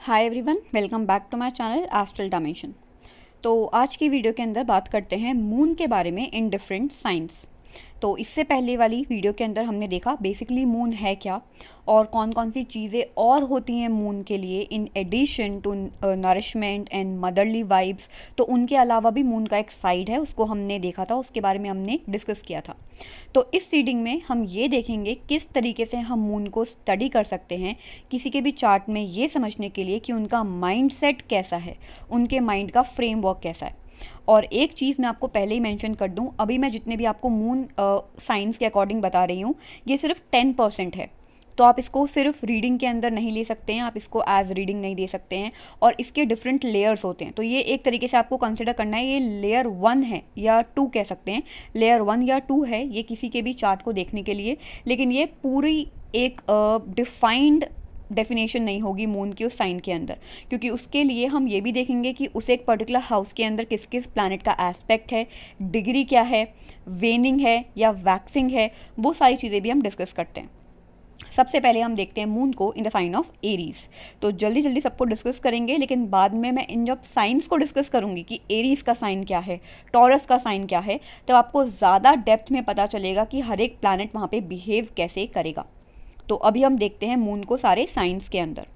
hi everyone welcome back to my channel astral dimension तो आज की वीडियो के अंदर बात करते हैं मून के बारे में इन डिफरेंट साइंस तो इससे पहले वाली वीडियो के अंदर हमने देखा बेसिकली मून है क्या और कौन कौन सी चीज़ें और होती हैं मून के लिए in addition to nourishment and motherly vibes तो उनके अलावा भी मून का एक साइड है उसको हमने देखा था उसके बारे में हमने डिस्कस किया था तो इस सीडिंग में हम ये देखेंगे किस तरीके से हम मून को स्टडी कर सकते हैं किसी के भी चार्ट में ये समझने के लिए कि उनका माइंड कैसा है उनके माइंड का फ्रेमवर्क कैसा है और एक चीज़ मैं आपको पहले ही मेंशन कर दूं अभी मैं जितने भी आपको मून साइंस के अकॉर्डिंग बता रही हूँ ये सिर्फ टेन परसेंट है तो आप इसको सिर्फ रीडिंग के अंदर नहीं ले सकते हैं आप इसको एज रीडिंग नहीं दे सकते हैं और इसके डिफरेंट लेयर्स होते हैं तो ये एक तरीके से आपको कंसिडर करना है ये लेयर वन है या टू कह सकते हैं लेयर वन या टू है ये किसी के भी चार्ट को देखने के लिए लेकिन ये पूरी एक डिफाइंड uh, डेफिनेशन नहीं होगी मून की उस साइन के अंदर क्योंकि उसके लिए हम ये भी देखेंगे कि उसे एक पर्टिकुलर हाउस के अंदर किस किस प्लानट का एस्पेक्ट है डिग्री क्या है वेनिंग है या वैक्सिंग है वो सारी चीज़ें भी हम डिस्कस करते हैं सबसे पहले हम देखते हैं मून को in the sign of Aries तो जल्दी जल्दी सबको डिस्कस करेंगे लेकिन बाद में मैं इन जब साइंस को डिस्कस करूंगी कि एरीज का साइन क्या है टॉरस का साइन क्या है तब तो आपको ज़्यादा डेप्थ में पता चलेगा कि हर एक प्लानट वहाँ पे बिहेव कैसे करेगा तो अभी हम देखते हैं मून को सारे साइंस के अंदर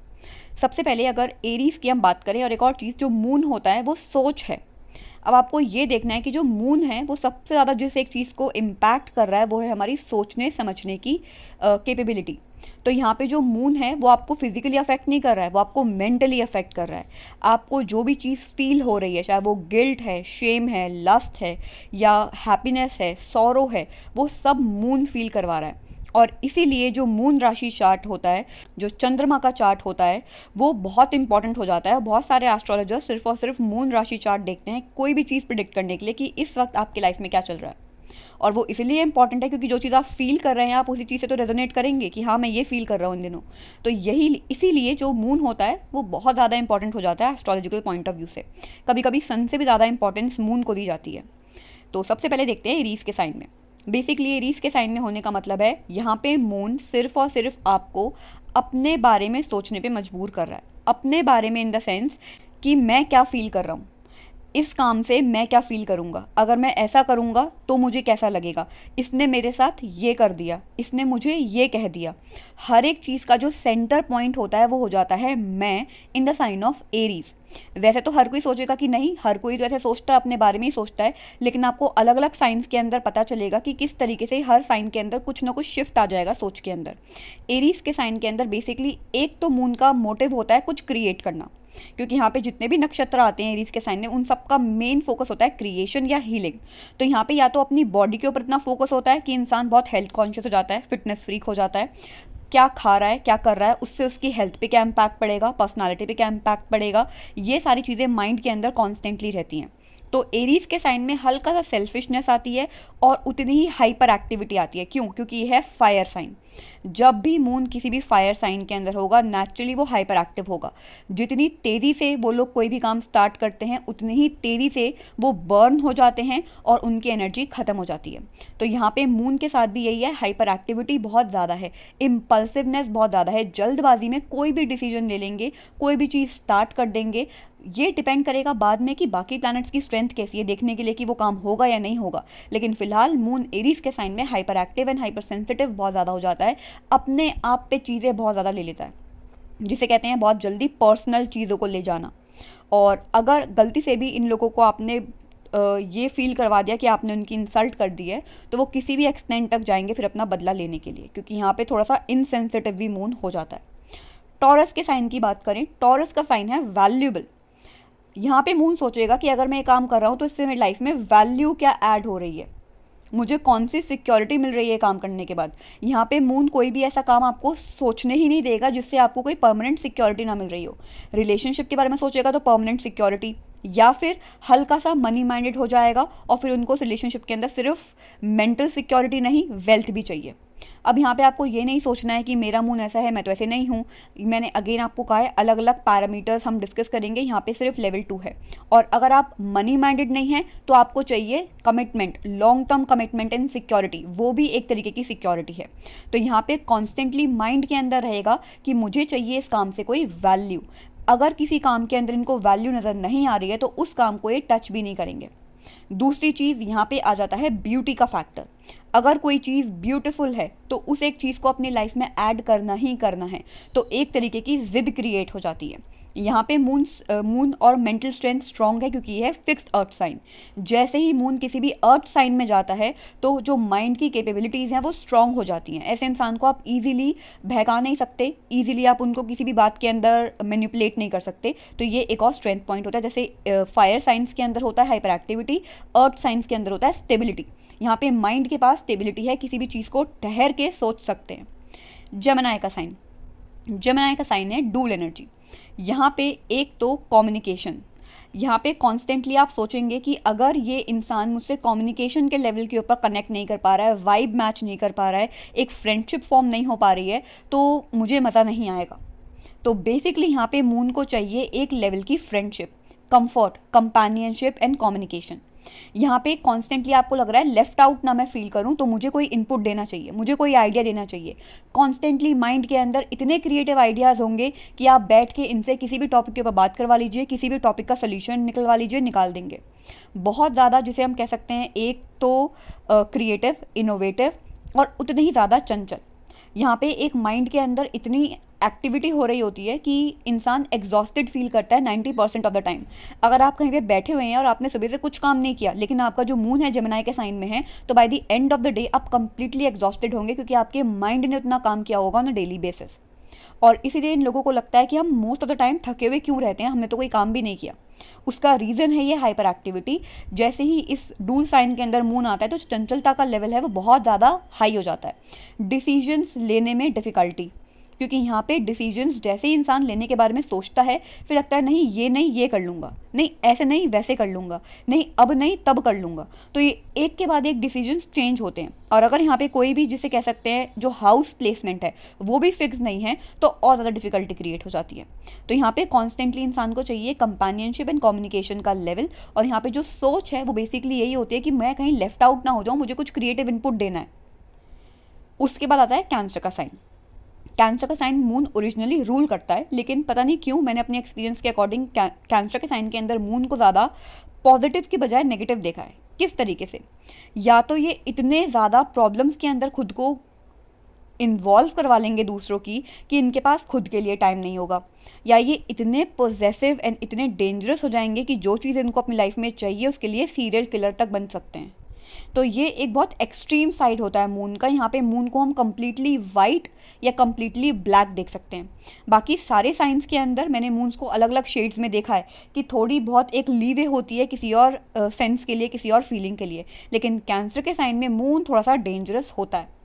सबसे पहले अगर एरीज की हम बात करें और एक और चीज़ जो मून होता है वो सोच है अब आपको ये देखना है कि जो मून है वो सबसे ज़्यादा जिस एक चीज़ को इम्पैक्ट कर रहा है वो है हमारी सोचने समझने की कैपेबिलिटी तो यहाँ पे जो मून है वो आपको फिजिकली अफेक्ट नहीं कर रहा है वो आपको मेंटली अफेक्ट कर रहा है आपको जो भी चीज़ फील हो रही है चाहे वो गिल्ट है शेम है लस्ट है या हैप्पीनेस है सौरो है वो सब मून फील करवा रहा है और इसीलिए जो मून राशि चार्ट होता है जो चंद्रमा का चार्ट होता है वो बहुत इंपॉर्टेंट हो जाता है बहुत सारे एस्ट्रोलॉजर सिर्फ और सिर्फ मून राशि चार्ट देखते हैं कोई भी चीज़ प्रिडिक्ट करने के लिए कि इस वक्त आपकी लाइफ में क्या चल रहा है और वो इसलिए इंपॉर्टेंट है क्योंकि जो चीज़ आप फील कर रहे हैं आप उसी चीज़ से तो रेजोनेट करेंगे कि हाँ मैं ये फील कर रहा हूँ उन दिनों तो यही इसीलिए जो मून होता है वो बहुत ज़्यादा इंपॉर्टेंट हो जाता है एस्ट्रोलॉजिकल पॉइंट ऑफ व्यू से कभी कभी सन से भी ज़्यादा इंपॉर्टेंस मून को दी जाती है तो सबसे पहले देखते हैं रीस के साइन में बेसिकली एरीज़ के साइन में होने का मतलब है यहाँ पे मून सिर्फ और सिर्फ आपको अपने बारे में सोचने पे मजबूर कर रहा है अपने बारे में इन द सेंस कि मैं क्या फील कर रहा हूँ इस काम से मैं क्या फील करूँगा अगर मैं ऐसा करूँगा तो मुझे कैसा लगेगा इसने मेरे साथ ये कर दिया इसने मुझे ये कह दिया हर एक चीज़ का जो सेंटर पॉइंट होता है वो हो जाता है मैं in the sign of Aries वैसे तो हर कोई सोचेगा कि नहीं हर कोई तो ऐसे सोचता है अपने बारे में ही सोचता है लेकिन आपको अलग अलग साइंस के अंदर पता चलेगा कि किस तरीके से हर साइन के अंदर कुछ ना कुछ शिफ्ट आ जाएगा सोच के अंदर एरीज के साइन के अंदर बेसिकली एक तो मून का मोटिव होता है कुछ क्रिएट करना क्योंकि यहाँ पे जितने भी नक्षत्र आते हैं एरीज के साइन में उन सब का मेन फोकस होता है क्रिएशन या हीलिंग तो यहाँ पे या तो अपनी बॉडी के ऊपर इतना फोकस होता है कि इंसान बहुत हेल्थ कॉन्शियस हो जाता है फिटनेस फ्रीक हो जाता है क्या खा रहा है क्या कर रहा है उससे उसकी हेल्थ पे क्या इम्पैक्ट पड़ेगा पर्सनालिटी पे क्या इम्पैक्ट पड़ेगा ये सारी चीज़ें माइंड के अंदर कॉन्स्टेंटली रहती हैं तो एरीज के साइन में हल्का सा सेल्फिशनेस आती है और उतनी ही हाइपर एक्टिविटी आती है क्यों क्योंकि यह है फायर साइन जब भी मून किसी भी फायर साइन के अंदर होगा नेचुरली वो हाइपर एक्टिव होगा जितनी तेज़ी से वो लोग कोई भी काम स्टार्ट करते हैं उतनी ही तेज़ी से वो बर्न हो जाते हैं और उनकी एनर्जी ख़त्म हो जाती है तो यहाँ पे मून के साथ भी यही है हाइपर एक्टिविटी बहुत ज़्यादा है इम्पल्सिवनेस बहुत ज़्यादा है जल्दबाजी में कोई भी डिसीजन ले लेंगे कोई भी चीज़ स्टार्ट कर देंगे ये डिपेंड करेगा बाद में कि बाकी प्लैनेट्स की स्ट्रेंथ कैसी है देखने के लिए कि वो काम होगा या नहीं होगा लेकिन फिलहाल मून एरीज के साइन में hyper active and hyper sensitive बहुत ज़्यादा हो जाता है अपने आप पे चीज़ें बहुत ज़्यादा ले लेता है जिसे कहते हैं बहुत जल्दी पर्सनल चीज़ों को ले जाना और अगर गलती से भी इन लोगों को आपने ये फील करवा दिया कि आपने उनकी इंसल्ट कर दी है तो वो किसी भी एक्सटेंट तक जाएंगे फिर अपना बदला लेने के लिए क्योंकि यहाँ पे थोड़ा सा इनसेंसिटिव भी मून हो जाता है टॉरस के साइन की बात करें टॉरस का साइन है वैल्यूबल यहाँ पे मून सोचेगा कि अगर मैं ये काम कर रहा हूँ तो इससे मेरी लाइफ में वैल्यू क्या ऐड हो रही है मुझे कौन सी सिक्योरिटी मिल रही है काम करने के बाद यहाँ पे मून कोई भी ऐसा काम आपको सोचने ही नहीं देगा जिससे आपको कोई परमानेंट सिक्योरिटी ना मिल रही हो रिलेशनशिप के बारे में सोचेगा तो परमानेंट सिक्योरिटी या फिर हल्का सा मनी माइंडेड हो जाएगा और फिर उनको रिलेशनशिप के अंदर सिर्फ मेंटल सिक्योरिटी नहीं वेल्थ भी चाहिए अब यहाँ पे आपको ये नहीं सोचना है कि मेरा मून ऐसा है मैं तो ऐसे नहीं हूँ मैंने अगेन आपको कहा है अलग अलग पैरामीटर्स हम डिस्कस करेंगे यहाँ पे सिर्फ लेवल टू है और अगर आप मनी माइंडेड नहीं हैं तो आपको चाहिए commitment long term commitment and security वो भी एक तरीके की सिक्योरिटी है तो यहाँ पे कॉन्स्टेंटली माइंड के अंदर रहेगा कि मुझे चाहिए इस काम से कोई वैल्यू अगर किसी काम के अंदर इनको वैल्यू नज़र नहीं आ रही है तो उस काम को ये टच भी नहीं करेंगे दूसरी चीज़ यहाँ पे आ जाता है ब्यूटी का फैक्टर अगर कोई चीज़ ब्यूटीफुल है तो उस एक चीज़ को अपनी लाइफ में ऐड करना ही करना है तो एक तरीके की ज़िद क्रिएट हो जाती है यहाँ पे मून मून और मेंटल स्ट्रेंथ स्ट्रांग है क्योंकि यह फिक्स्ड अर्थ साइन जैसे ही मून किसी भी अर्थ साइन में जाता है तो जो माइंड की कैपेबिलिटीज़ हैं वो स्ट्रांग हो जाती हैं ऐसे इंसान को आप इजीली बहका नहीं सकते इजीली आप उनको किसी भी बात के अंदर मैनिपुलेट नहीं कर सकते तो ये एक और स्ट्रेंथ पॉइंट होता है जैसे फायर साइंस के अंदर होता है हाइपर एक्टिविटी अर्थ साइंस के अंदर होता है स्टेबिलिटी यहाँ पे माइंड के पास स्टेबिलिटी है किसी भी चीज़ को ठहर के सोच सकते हैं जमनाय का साइन जमनाय का साइन है डूल एनर्जी यहाँ पे एक तो कम्युनिकेशन यहाँ पे कॉन्स्टेंटली आप सोचेंगे कि अगर ये इंसान मुझसे कम्युनिकेशन के लेवल के ऊपर कनेक्ट नहीं कर पा रहा है वाइब मैच नहीं कर पा रहा है एक फ्रेंडशिप फॉर्म नहीं हो पा रही है तो मुझे मज़ा नहीं आएगा तो बेसिकली यहाँ पे मून को चाहिए एक लेवल की friendship comfort companionship and communication यहाँ पे कॉन्स्टेंटली आपको लग रहा है लेफ्ट आउट ना मैं फील करूँ तो मुझे कोई इनपुट देना चाहिए मुझे कोई आइडिया देना चाहिए कॉन्स्टेंटली माइंड के अंदर इतने क्रिएटिव आइडियाज़ होंगे कि आप बैठ के इनसे किसी भी टॉपिक के ऊपर बात करवा लीजिए किसी भी टॉपिक का सोल्यूशन निकलवा लीजिए निकाल देंगे बहुत ज़्यादा जिसे हम कह सकते हैं एक तो क्रिएटिव इनोवेटिव और उतने ही ज़्यादा चंचल यहाँ पे एक माइंड के अंदर इतनी एक्टिविटी हो रही होती है कि इंसान एग्जॉस्टेड फील करता है ninety percent of the time अगर आप कहीं पे बैठे हुए हैं और आपने सुबह से कुछ काम नहीं किया लेकिन आपका जो मून है जमुनाई के साइन में है तो by the end of the day आप कंप्लीटली एग्जॉस्टेड होंगे क्योंकि आपके माइंड ने उतना काम किया होगा ऑन डेली बेसिस और इसीलिए इन लोगों को लगता है कि हम मोस्ट ऑफ द टाइम थके हुए क्यों रहते हैं हमने तो कोई काम भी नहीं किया उसका रीज़न है ये हाइपर एक्टिविटी जैसे ही इस डूल साइन के अंदर मून आता है तो चंचलता का लेवल है वो बहुत ज़्यादा हाई हो जाता है डिसीजंस लेने में डिफ़िकल्टी क्योंकि यहाँ पे डिसीजंस जैसे ही इंसान लेने के बारे में सोचता है फिर लगता है नहीं ये नहीं ये कर लूँगा नहीं ऐसे नहीं वैसे कर लूँगा नहीं अब नहीं तब कर लूँगा तो ये एक के बाद एक डिसीजंस चेंज होते हैं और अगर यहाँ पे कोई भी जिसे कह सकते हैं जो हाउस प्लेसमेंट है वो भी फिक्स नहीं है तो और ज़्यादा डिफिकल्टी क्रिएट हो जाती है तो यहाँ पे कॉन्स्टेंटली इंसान को चाहिए कंपेनियनशिप एंड कम्युनिकेशन का लेवल और यहाँ पे जो सोच है वो बेसिकली यही होती है कि मैं कहीं लेफ्ट आउट ना हो जाऊँ मुझे कुछ क्रिएटिव इनपुट देना है उसके बाद आता है कैंसर का साइन कैंसर का साइन मून ओरिजिनली रूल करता है लेकिन पता नहीं क्यों मैंने अपने एक्सपीरियंस के अकॉर्डिंग कैंसर के साइन के अंदर मून को ज़्यादा पॉजिटिव की बजाय नेगेटिव देखा है किस तरीके से या तो ये इतने ज़्यादा प्रॉब्लम्स के अंदर खुद को इन्वॉल्व करवा लेंगे दूसरों की कि इनके पास खुद के लिए टाइम नहीं होगा या ये इतने पोजेसिव एंड इतने डेंजरस हो जाएंगे कि जो चीज़ इनको अपनी लाइफ में चाहिए उसके लिए सीरियल किलर तक बन सकते हैं तो ये एक बहुत एक्सट्रीम साइड होता है मून का यहाँ पे मून को हम कम्प्लीटली वाइट या कम्प्लीटली ब्लैक देख सकते हैं बाकी सारे साइंस के अंदर मैंने मून्स को अलग अलग शेड्स में देखा है कि थोड़ी बहुत एक लीवे होती है किसी और सेंस uh, के लिए किसी और फीलिंग के लिए लेकिन कैंसर के साइन में मून थोड़ा सा डेंजरस होता है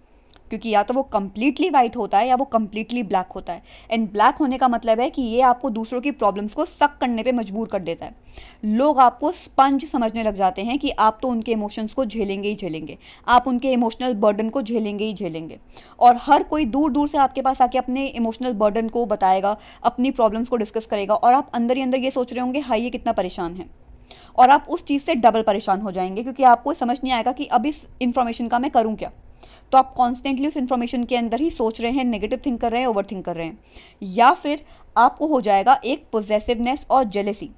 क्योंकि या तो वो कम्प्लीटली वाइट होता है या वो कम्प्लीटली ब्लैक होता है एंड ब्लैक होने का मतलब है कि ये आपको दूसरों की प्रॉब्लम्स को सक करने पर मजबूर कर देता है लोग आपको स्पंज समझने लग जाते हैं कि आप तो उनके इमोशंस को झेलेंगे ही झेलेंगे आप उनके इमोशनल बर्डन को झेलेंगे ही झेलेंगे और हर कोई दूर दूर से आपके पास आके अपने इमोशनल बर्डन को बताएगा अपनी प्रॉब्लम्स को डिस्कस करेगा और आप अंदर ही अंदर ये सोच रहे होंगे हाई ये कितना परेशान है और आप उस चीज़ से डबल परेशान हो जाएंगे क्योंकि आपको समझ नहीं आएगा कि अब इस इन्फॉर्मेशन का मैं करूँ क्या तो आप कॉन्स्टेंटली उस इन्फॉर्मेशन के अंदर ही सोच रहे हैं नेगेटिव थिंक कर रहे हैं ओवर थिंक कर रहे हैं या फिर आपको हो जाएगा एक पोजेसिवनेस और जेलेसी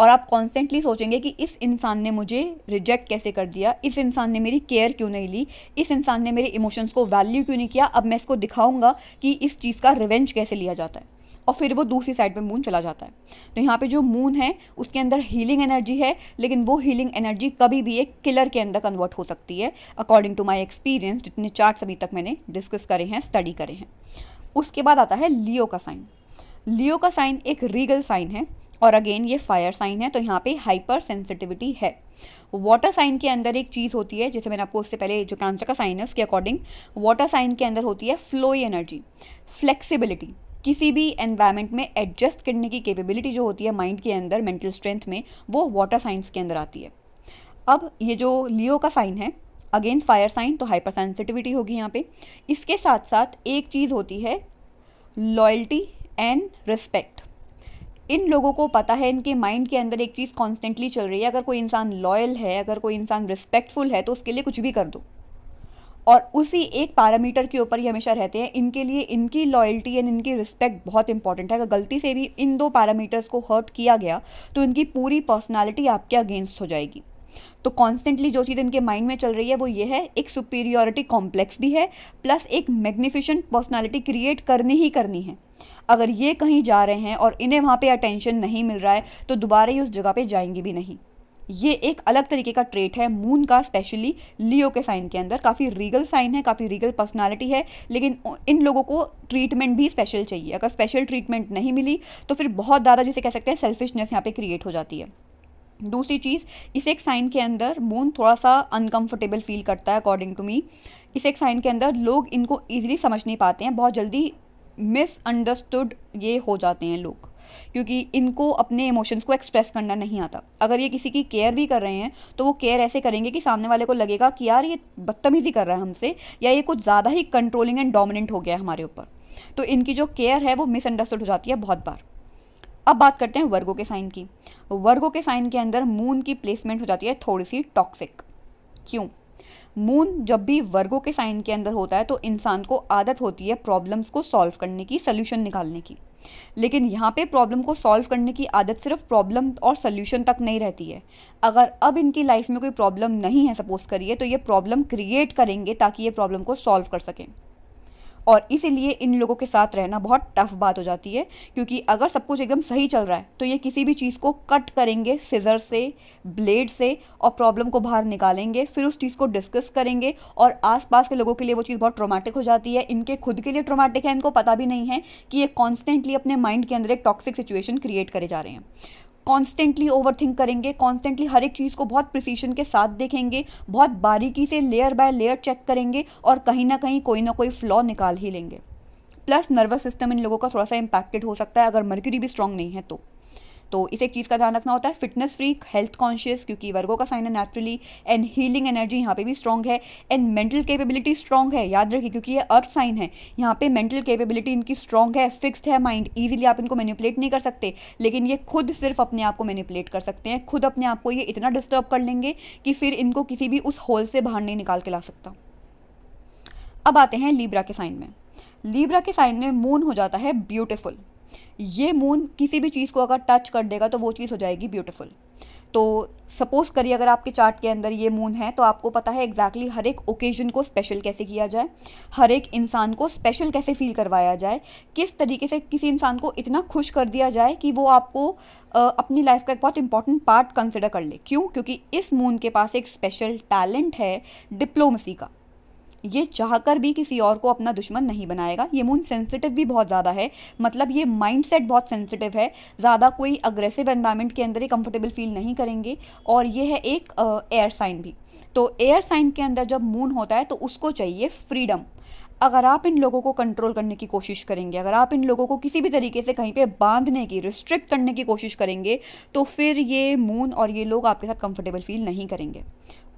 और आप कॉन्स्टेंटली सोचेंगे कि इस इंसान ने मुझे रिजेक्ट कैसे कर दिया इस इंसान ने मेरी केयर क्यों नहीं ली इस इंसान ने मेरे इमोशंस को वैल्यू क्यों नहीं किया अब मैं इसको दिखाऊंगा कि इस चीज़ का रिवेंज कैसे लिया जाता है और फिर वो दूसरी साइड पे मून चला जाता है तो यहाँ पे जो मून है उसके अंदर हीलिंग एनर्जी है लेकिन वो हीलिंग एनर्जी कभी भी एक किलर के अंदर कन्वर्ट हो सकती है अकॉर्डिंग टू माई एक्सपीरियंस जितने चार्ट अभी तक मैंने डिस्कस करे हैं स्टडी करे हैं उसके बाद आता है लियो का साइन लियो का साइन एक रीगल साइन है और अगेन ये फायर साइन है तो यहाँ पे हाइपर सेंसिटिविटी है वाटर साइन के अंदर एक चीज़ होती है जैसे मैंने आपको उससे पहले जो कैंसर का साइन है उसके अकॉर्डिंग वाटर साइन के अंदर होती है फ्लोई एनर्जी फ्लेक्सिबिलिटी किसी भी एनवायरमेंट में एडजस्ट करने की कैपेबिलिटी जो होती है माइंड के अंदर मेंटल स्ट्रेंथ में वो वाटर साइंस के अंदर आती है अब ये जो लियो का साइन है अगेन फायर साइन तो हाइपर सेंसिटिविटी होगी यहाँ पे इसके साथ साथ एक चीज़ होती है लॉयल्टी एंड रिस्पेक्ट इन लोगों को पता है इनके माइंड के अंदर एक चीज़ कॉन्स्टेंटली चल रही है अगर कोई इंसान लॉयल है अगर कोई इंसान रिस्पेक्टफुल है तो उसके लिए कुछ भी कर दो और उसी एक पैरामीटर के ऊपर ये हमेशा रहते हैं इनके लिए इनकी लॉयल्टी एंड इनकी रिस्पेक्ट बहुत इंपॉर्टेंट है अगर गलती से भी इन दो पैरामीटर्स को हर्ट किया गया तो इनकी पूरी पर्सनैलिटी आपके अगेंस्ट हो जाएगी तो कॉन्स्टेंटली जो चीज़ इनके माइंड में चल रही है वो ये है एक सुपीरियोरिटी कॉम्प्लेक्स भी है प्लस एक मैग्निफिशेंट पर्सनैलिटी क्रिएट करनी ही करनी है अगर ये कहीं जा रहे हैं और इन्हें वहाँ पे अटेंशन नहीं मिल रहा है तो दोबारा ही उस जगह पे जाएंगे भी नहीं ये एक अलग तरीके का ट्रेट है मून का स्पेशली लियो के साइन के अंदर काफ़ी रीगल साइन है काफ़ी रीगल पर्सनालिटी है लेकिन इन लोगों को ट्रीटमेंट भी स्पेशल चाहिए अगर स्पेशल ट्रीटमेंट नहीं मिली तो फिर बहुत ज़्यादा जिसे कह सकते हैं सेल्फिशनेस यहाँ पे क्रिएट हो जाती है दूसरी चीज़ इस एक साइन के अंदर मून थोड़ा सा अनकंफर्टेबल फील करता है अकॉर्डिंग टू मी इस एक साइन के अंदर लोग इनको ईजिली समझ नहीं पाते हैं बहुत जल्दी मिसअंडरस्टूड ये हो जाते हैं लोग क्योंकि इनको अपने इमोशंस को एक्सप्रेस करना नहीं आता अगर ये किसी की केयर भी कर रहे हैं तो वो केयर ऐसे करेंगे कि सामने वाले को लगेगा कि यार ये बदतमीज़ी कर रहा है हमसे या ये कुछ ज़्यादा ही कंट्रोलिंग एंड डोमिनेंट हो गया है हमारे ऊपर तो इनकी जो केयर है वो मिसअंडरस्टूड हो जाती है बहुत बार अब बात करते हैं वर्गों के साइन की वर्गों के साइन के अंदर मून की प्लेसमेंट हो जाती है थोड़ी सी टॉक्सिक क्यों मून जब भी वर्गों के साइन के अंदर होता है तो इंसान को आदत होती है प्रॉब्लम्स को सॉल्व करने की सोल्यूशन निकालने की लेकिन यहाँ पे प्रॉब्लम को सॉल्व करने की आदत सिर्फ प्रॉब्लम और सोल्यूशन तक नहीं रहती है अगर अब इनकी लाइफ में कोई प्रॉब्लम नहीं है सपोज करिए तो ये प्रॉब्लम क्रिएट करेंगे ताकि ये प्रॉब्लम को सॉल्व कर सकें और इसीलिए इन लोगों के साथ रहना बहुत टफ बात हो जाती है क्योंकि अगर सब कुछ एकदम सही चल रहा है तो ये किसी भी चीज़ को कट करेंगे सीजर से ब्लेड से और प्रॉब्लम को बाहर निकालेंगे फिर उस चीज़ को डिस्कस करेंगे और आसपास के लोगों के लिए वो चीज़ बहुत ट्रोमेटिक हो जाती है इनके खुद के लिए ट्रोमेटिक है इनको पता भी नहीं है कि ये कॉन्स्टेंटली अपने माइंड के अंदर एक टॉक्सिक सिचुएशन क्रिएट करे जा रहे हैं कॉन्स्टेंटली ओवरथिंक करेंगे कॉन्स्टेंटली हर एक चीज़ को बहुत प्रिसीशन के साथ देखेंगे बहुत बारीकी से लेयर बाय लेयर चेक करेंगे और कहीं ना कहीं कोई ना कोई फ्लॉ निकाल ही लेंगे प्लस नर्वस सिस्टम इन लोगों का थोड़ा सा इम्पैक्टेड हो सकता है अगर मर्क्यूरी भी स्ट्रांग नहीं है तो तो इस एक चीज़ का ध्यान रखना होता है फिटनेस फ्रीक हेल्थ कॉन्शियस क्योंकि वर्गो का साइन है नेचुरली एंड हीलिंग एनर्जी यहाँ पे भी स्ट्रॉग है एंड मेंटल कैपेबिलिटी स्ट्रॉग है याद रखिए क्योंकि ये अर्थ साइन है यहाँ पे मेंटल कैपेबिलिटी इनकी स्ट्रॉग है फिक्स्ड है माइंड ईजिली आप इनको मैनिपुलेट नहीं कर सकते लेकिन ये खुद सिर्फ अपने आप को मैनिपुलेट कर सकते हैं खुद अपने आप को ये इतना डिस्टर्ब कर लेंगे कि फिर इनको किसी भी उस होल से बाहर नहीं निकाल के ला सकता अब आते हैं लीब्रा के साइन में लीब्रा के साइन में मून हो जाता है ब्यूटिफुल ये मून किसी भी चीज़ को अगर टच कर देगा तो वो चीज़ हो जाएगी ब्यूटीफुल तो सपोज़ करिए अगर आपके चार्ट के अंदर ये मून है तो आपको पता है एग्जैक्टली exactly हर एक ओकेजन को स्पेशल कैसे किया जाए हर एक इंसान को स्पेशल कैसे फील करवाया जाए किस तरीके से किसी इंसान को इतना खुश कर दिया जाए कि वो आपको आ, अपनी लाइफ का एक बहुत इंपॉर्टेंट पार्ट कंसिडर कर ले क्यों क्योंकि इस मून के पास एक स्पेशल टैलेंट है डिप्लोमेसी का ये चाहकर भी किसी और को अपना दुश्मन नहीं बनाएगा ये मून सेंसिटिव भी बहुत ज़्यादा है मतलब ये माइंडसेट बहुत सेंसिटिव है ज़्यादा कोई अग्रेसिव एनवायरनमेंट के अंदर ही कंफर्टेबल फील नहीं करेंगे और ये है एक एयर साइन भी तो एयर साइन के अंदर जब मून होता है तो उसको चाहिए फ्रीडम अगर आप इन लोगों को कंट्रोल करने की कोशिश करेंगे अगर आप इन लोगों को किसी भी तरीके से कहीं पे बांधने की रिस्ट्रिक्ट करने की कोशिश करेंगे तो फिर ये मून और ये लोग आपके साथ कंफर्टेबल फील नहीं करेंगे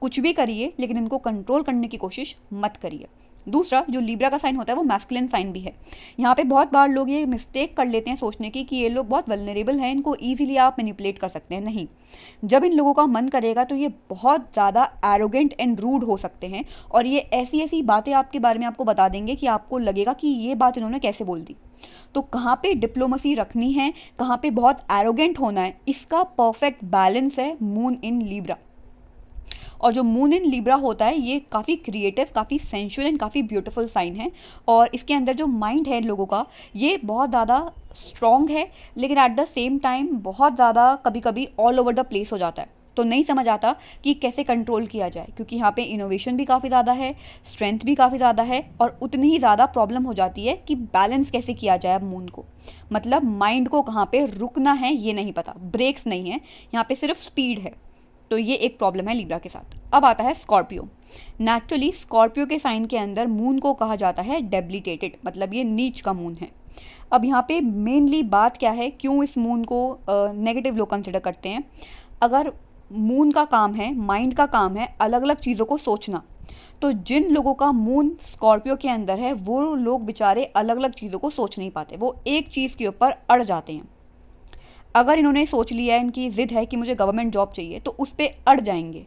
कुछ भी करिए लेकिन इनको कंट्रोल करने की कोशिश मत करिए दूसरा जो लीब्रा का साइन होता है वो मैस्कुलिन साइन भी है यहाँ पे बहुत बार लोग ये मिस्टेक कर लेते हैं सोचने की कि ये लोग बहुत वलनरेबल हैं इनको ईजिली आप मैनिपुलेट कर सकते हैं नहीं जब इन लोगों का मन करेगा तो ये बहुत ज़्यादा एरोगेंट एंड रूड हो सकते हैं और ये ऐसी ऐसी बातें आपके बारे में आपको बता देंगे कि आपको लगेगा कि ये बात इन्होंने कैसे बोल दी तो कहाँ पे डिप्लोमेसी रखनी है कहाँ पे बहुत एरोगेंट होना है इसका परफेक्ट बैलेंस है मून इन लीब्रा और जो मून इन लिब्रा होता है ये काफ़ी क्रिएटिव काफ़ी सेंशुअल एंड काफ़ी ब्यूटीफुल साइन है और इसके अंदर जो माइंड है लोगों का ये बहुत ज़्यादा स्ट्रॉन्ग है लेकिन एट द सेम टाइम बहुत ज़्यादा कभी कभी ऑल ओवर द प्लेस हो जाता है तो नहीं समझ आता कि कैसे कंट्रोल किया जाए क्योंकि यहाँ पे इनोवेशन भी काफ़ी ज़्यादा है स्ट्रेंथ भी काफ़ी ज़्यादा है और उतनी ही ज़्यादा प्रॉब्लम हो जाती है कि बैलेंस कैसे किया जाए अब मून को मतलब माइंड को कहाँ पे रुकना है ये नहीं पता ब्रेक्स नहीं है यहाँ पे सिर्फ स्पीड है तो ये एक प्रॉब्लम है लिब्रा के साथ अब आता है स्कॉर्पियो नेचुरली स्कॉर्पियो के साइन के अंदर मून को कहा जाता है डेब्लिटेटेड मतलब ये नीच का मून है अब यहाँ पे मेनली बात क्या है क्यों इस मून को नेगेटिव लोग कंसिडर करते हैं अगर मून का काम है माइंड का काम है अलग अलग चीज़ों को सोचना तो जिन लोगों का मून स्कॉर्पियो के अंदर है वो लोग बेचारे अलग अलग चीज़ों को सोच नहीं पाते वो एक चीज़ के ऊपर अड़ जाते हैं अगर इन्होंने सोच लिया है इनकी ज़िद है कि मुझे गवर्नमेंट जॉब चाहिए तो उस पर अड़ जाएंगे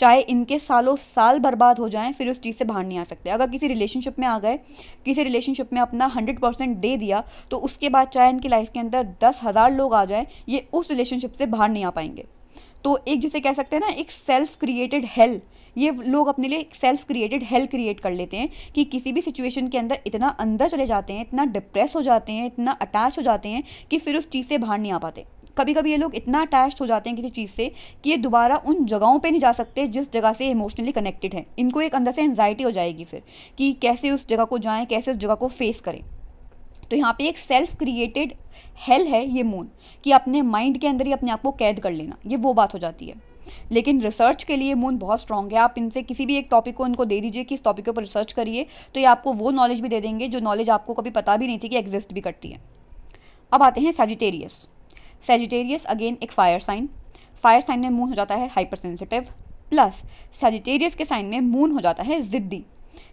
चाहे इनके सालों साल बर्बाद हो जाएं फिर उस चीज़ से बाहर नहीं आ सकते अगर किसी रिलेशनशिप में आ गए किसी रिलेशनशिप में अपना हंड्रेड परसेंट दे दिया तो उसके बाद चाहे इनकी लाइफ के अंदर दस हज़ार लोग आ जाएं ये उस रिलेशनशिप से बाहर नहीं आ पाएंगे तो एक जिसे कह सकते हैं ना एक सेल्फ क्रिएटेड हेल्थ ये लोग अपने लिए सेल्फ क्रिएटेड हेल्थ क्रिएट कर लेते हैं कि किसी भी सिचुएशन के अंदर इतना अंदर चले जाते हैं इतना डिप्रेस हो जाते हैं इतना अटैच हो जाते हैं कि फिर उस चीज़ से बाहर नहीं आ पाते कभी कभी ये लोग इतना अटैच हो जाते हैं किसी चीज़ से कि ये दोबारा उन जगहों पे नहीं जा सकते जिस जगह से इमोशनली कनेक्टेड है इनको एक अंदर से एनजाइटी हो जाएगी फिर कि कैसे उस जगह को जाएं कैसे उस जगह को फेस करें तो यहाँ पे एक सेल्फ क्रिएटेड हेल है ये मून कि अपने माइंड के अंदर ही अपने आप को कैद कर लेना ये वो बात हो जाती है लेकिन रिसर्च के लिए मून बहुत स्ट्रॉन्ग है आप इनसे किसी भी एक टॉपिक को इनको दे दीजिए कि इस टॉपिक के ऊपर रिसर्च करिए तो ये आपको वो नॉलेज भी दे देंगे जो नॉलेज आपको कभी पता भी नहीं थी कि एग्जिस्ट भी करती है अब आते हैं सेजिटेरियस सेजिटेरियस अगेन एक फायर साइन फायर साइन में मून हो जाता है हाइपर सेंसिटिव प्लस सेजिटेरियस के साइन में मून हो जाता है जिद्दी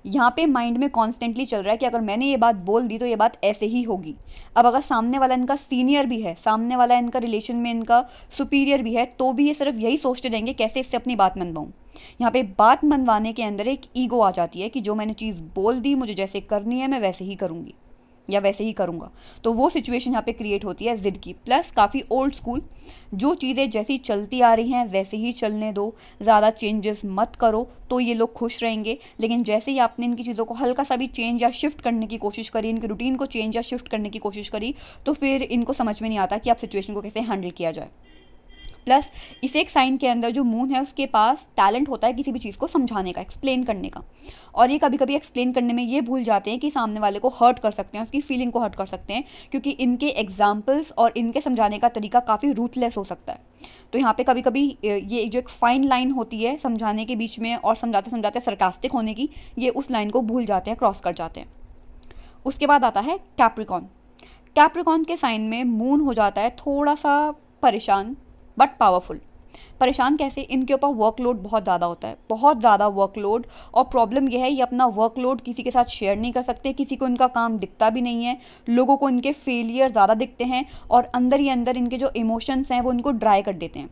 यहाँ पे माइंड में कॉन्स्टेंटली चल रहा है कि अगर मैंने ये बात बोल दी तो ये बात ऐसे ही होगी अब अगर सामने वाला इनका सीनियर भी है सामने वाला इनका रिलेशन में इनका सुपीरियर भी है तो भी ये सिर्फ यही सोचते रहेंगे कैसे इससे अपनी बात मनवाऊँ यहाँ पे बात मनवाने के अंदर एक ईगो आ जाती है कि जो मैंने चीज़ बोल दी मुझे जैसे करनी है मैं वैसे ही करूँगी या वैसे ही करूँगा तो वो सिचुएशन यहाँ पे क्रिएट होती है ज़िद की प्लस काफ़ी ओल्ड स्कूल जो चीज़ें जैसी चलती आ रही हैं वैसे ही चलने दो ज़्यादा चेंजेस मत करो तो ये लोग खुश रहेंगे लेकिन जैसे ही आपने इनकी चीज़ों को हल्का सा भी चेंज या शिफ्ट करने की कोशिश करी इनकी रूटीन को चेंज या शिफ्ट करने की कोशिश करी तो फिर इनको समझ में नहीं आता कि आप सिचुएशन को कैसे हैंडल किया जाए प्लस इस एक साइन के अंदर जो मून है उसके पास टैलेंट होता है किसी भी चीज़ को समझाने का एक्सप्लेन करने का और ये कभी कभी एक्सप्लेन करने में ये भूल जाते हैं कि सामने वाले को हर्ट कर सकते हैं उसकी फीलिंग को हर्ट कर सकते हैं क्योंकि इनके एग्जाम्पल्स और इनके समझाने का तरीका काफ़ी रूथलेस हो सकता है तो यहाँ पे कभी कभी ये जो एक फाइन लाइन होती है समझाने के बीच में और समझाते समझाते सरकास्टिक होने की ये उस लाइन को भूल जाते हैं क्रॉस कर जाते हैं उसके बाद आता है कैप्रिकॉन कैप्रिकॉन के साइन में मून हो जाता है थोड़ा सा परेशान बट पावरफुल परेशान कैसे इनके ऊपर वर्कलोड बहुत ज़्यादा होता है बहुत ज़्यादा वर्कलोड और प्रॉब्लम यह है ये अपना वर्कलोड किसी के साथ शेयर नहीं कर सकते किसी को इनका काम दिखता भी नहीं है लोगों को इनके फेलियर ज़्यादा दिखते हैं और अंदर ही अंदर इनके जो इमोशंस हैं वो इनको ड्राई कर देते हैं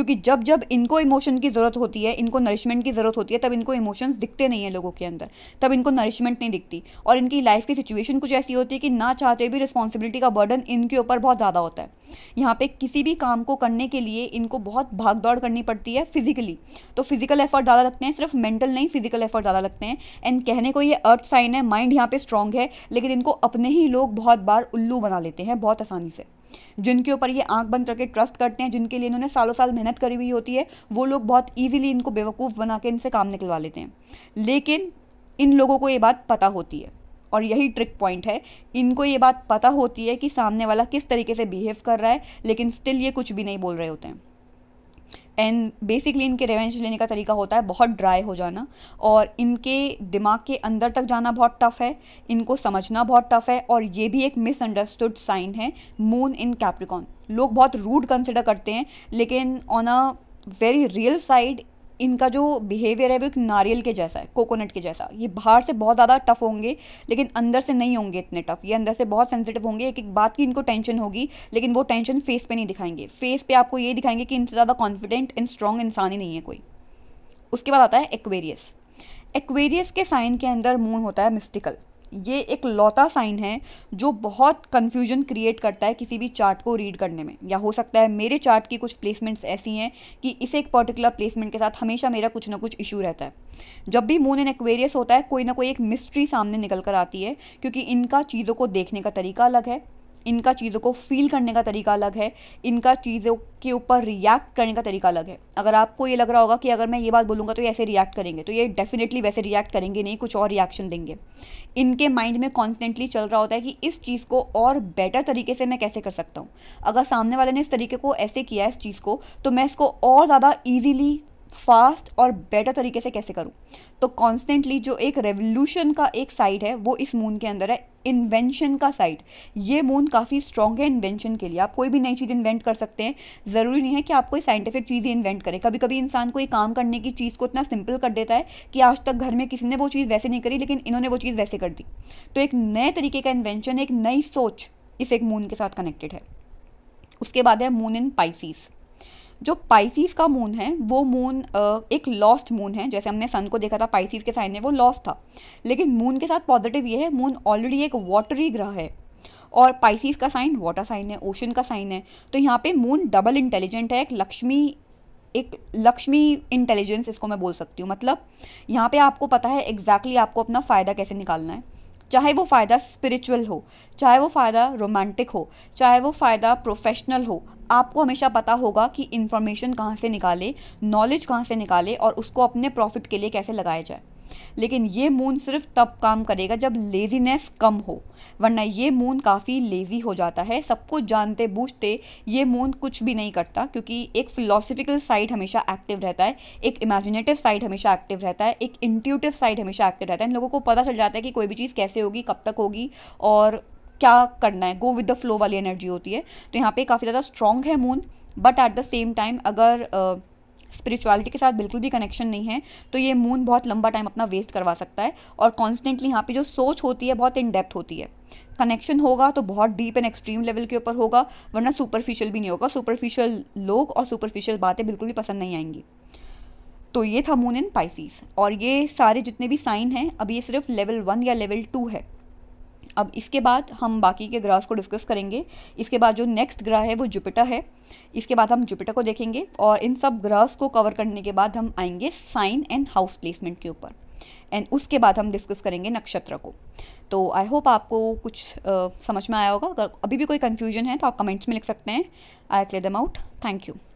क्योंकि जब जब इनको इमोशन की ज़रूरत होती है इनको नरिशमेंट की ज़रूरत होती है तब इनको इमोशंस दिखते नहीं हैं लोगों के अंदर तब इनको नरिशमेंट नहीं दिखती और इनकी लाइफ की सिचुएशन कुछ ऐसी होती है कि ना चाहते भी रिस्पॉन्सिबिलिटी का बर्डन इनके ऊपर बहुत ज़्यादा होता है यहाँ पे किसी भी काम को करने के लिए इनको बहुत भाग दौड़ करनी पड़ती है फिजिकली तो फिजिकल एफर्ट ज़्यादा लगते हैं सिर्फ मेंटल नहीं फिजिकल एफर्ट ज़्यादा लगते हैं एंड कहने को ये अर्थ साइन है माइंड यहाँ पे स्ट्रांग है लेकिन इनको अपने ही लोग बहुत बार उल्लू बना लेते हैं बहुत आसानी से जिनके ऊपर ये आंख बंद करके ट्रस्ट करते हैं जिनके लिए इन्होंने सालों साल मेहनत करी हुई होती है वो लोग बहुत ईजिली इनको बेवकूफ़ बना के इनसे काम निकलवा लेते हैं लेकिन इन लोगों को ये बात पता होती है और यही ट्रिक पॉइंट है इनको ये बात पता होती है कि सामने वाला किस तरीके से बिहेव कर रहा है लेकिन स्टिल ये कुछ भी नहीं बोल रहे होते हैं एंड बेसिकली इनके रेवेंज लेने का तरीका होता है बहुत ड्राई हो जाना और इनके दिमाग के अंदर तक जाना बहुत टफ है इनको समझना बहुत टफ है और ये भी एक मिसअंडरस्टूड साइन है मून इन कैप्रिकॉन लोग बहुत रूड कंसिडर करते हैं लेकिन on a very real side इनका जो बिहेवियर है वो एक नारियल के जैसा है कोकोनट के जैसा ये बाहर से बहुत ज़्यादा टफ होंगे लेकिन अंदर से नहीं होंगे इतने टफ ये अंदर से बहुत सेंसिटिव होंगे एक एक बात की इनको टेंशन होगी लेकिन वो टेंशन फेस पे नहीं दिखाएंगे फेस पे आपको ये दिखाएंगे कि इनसे ज़्यादा कॉन्फिडेंट एंड स्ट्रॉन्ग इंसान ही नहीं है कोई उसके बाद आता है एक्वेरियस एक्वेरियस के साइन के अंदर मून होता है मिस्टिकल ये एक लौता साइन है जो बहुत कन्फ्यूजन क्रिएट करता है किसी भी चार्ट को रीड करने में या हो सकता है मेरे चार्ट की कुछ प्लेसमेंट्स ऐसी हैं कि इस एक पर्टिकुलर प्लेसमेंट के साथ हमेशा मेरा कुछ ना कुछ इशू रहता है जब भी मून एंड एक्वेरियस होता है कोई ना कोई एक मिस्ट्री सामने निकल कर आती है क्योंकि इनका चीज़ों को देखने का तरीका अलग है इनका चीज़ों को फील करने का तरीका अलग है इनका चीज़ों के ऊपर रिएक्ट करने का तरीका अलग है अगर आपको ये लग रहा होगा कि अगर मैं ये बात बोलूँगा तो ये ऐसे रिएक्ट करेंगे तो ये डेफिनेटली वैसे रिएक्ट करेंगे नहीं कुछ और रिएक्शन देंगे इनके माइंड में कॉन्स्टेंटली चल रहा होता है कि इस चीज़ को और बेटर तरीके से मैं कैसे कर सकता हूँ अगर सामने वाले ने इस तरीके को ऐसे किया है इस चीज़ को तो मैं इसको और ज़्यादा ईजिली फास्ट और बेटर तरीके से कैसे करूँ तो कॉन्स्टेंटली जो एक रेवोल्यूशन का एक साइड है वो इस मून के अंदर है इन्वेंशन का साइड ये मून काफ़ी स्ट्रॉन्ग है इन्वेंशन के लिए आप कोई भी नई चीज़ इन्वेंट कर सकते हैं ज़रूरी नहीं है कि आप कोई साइंटिफिक चीज़ ही इन्वेंट करें कभी कभी इंसान कोई काम करने की चीज़ को इतना सिंपल कर देता है कि आज तक घर में किसी ने वो चीज़ वैसे नहीं करी लेकिन इन्होंने वो चीज़ वैसे कर दी तो एक नए तरीके का इन्वेंशन एक नई सोच इस एक मून के साथ कनेक्टेड है उसके बाद है मून इन पाइसिस जो पाइसिस का मून है वो मून एक लॉस्ट मून है जैसे हमने सन को देखा था पाइसिस के साइन में वो लॉस्ट था लेकिन मून के साथ पॉजिटिव ये है मून ऑलरेडी एक वाटरी ग्रह है और पाइसिस का साइन वाटर साइन है ओशन का साइन है तो यहाँ पे मून डबल इंटेलिजेंट है एक लक्ष्मी एक लक्ष्मी इंटेलिजेंस इसको मैं बोल सकती हूँ मतलब यहाँ पे आपको पता है एग्जैक्टली exactly आपको अपना फ़ायदा कैसे निकालना है चाहे वो फ़ायदा स्पिरिचुअल हो चाहे वो फ़ायदा रोमांटिक हो चाहे वो फ़ायदा प्रोफेशनल हो आपको हमेशा पता होगा कि इन्फॉर्मेशन कहाँ से निकाले नॉलेज कहाँ से निकाले और उसको अपने प्रॉफिट के लिए कैसे लगाया जाए लेकिन ये मून सिर्फ तब काम करेगा जब लेजीनेस कम हो वरना ये मून काफ़ी लेजी हो जाता है सबको जानते बूझते ये मून कुछ भी नहीं करता क्योंकि एक फिलोसफिकल साइड हमेशा एक्टिव रहता है एक इमेजिनेटिव साइड हमेशा एक्टिव रहता है एक इंट्यूटिव साइड हमेशा एक्टिव रहता है इन लोगों को पता चल जाता है कि कोई भी चीज़ कैसे होगी कब तक होगी और क्या करना है गो विद द फ्लो वाली एनर्जी होती है तो यहाँ पे काफ़ी ज़्यादा स्ट्रॉन्ग है moon but at the same time अगर स्पिरिचुअलिटी के साथ बिल्कुल भी कनेक्शन नहीं है तो ये मून बहुत लंबा टाइम अपना वेस्ट करवा सकता है और कॉन्स्टेंटली यहाँ पे जो सोच होती है बहुत इन डेप्थ होती है कनेक्शन होगा तो बहुत डीप एंड एक्सट्रीम लेवल के ऊपर होगा वरना सुपरफिशियल भी नहीं होगा सुपरफिशियल लोग और सुपरफिशियल बातें बिल्कुल भी पसंद नहीं आएंगी तो ये था मून इन पाइसिस और ये सारे जितने भी साइन हैं अभी ये सिर्फ लेवल वन या लेवल टू है अब इसके बाद हम बाकी के ग्रह को डिस्कस करेंगे इसके बाद जो नेक्स्ट ग्रह है वो जुपिटर है इसके बाद हम जुपिटर को देखेंगे और इन सब ग्रहस को कवर करने के बाद हम आएंगे साइन एंड हाउस प्लेसमेंट के ऊपर एंड उसके बाद हम डिस्कस करेंगे नक्षत्र को तो आई होप आपको कुछ uh, समझ में आया होगा अगर अभी भी कोई कन्फ्यूजन है तो आप कमेंट्स में लिख सकते हैं I clear them out thank you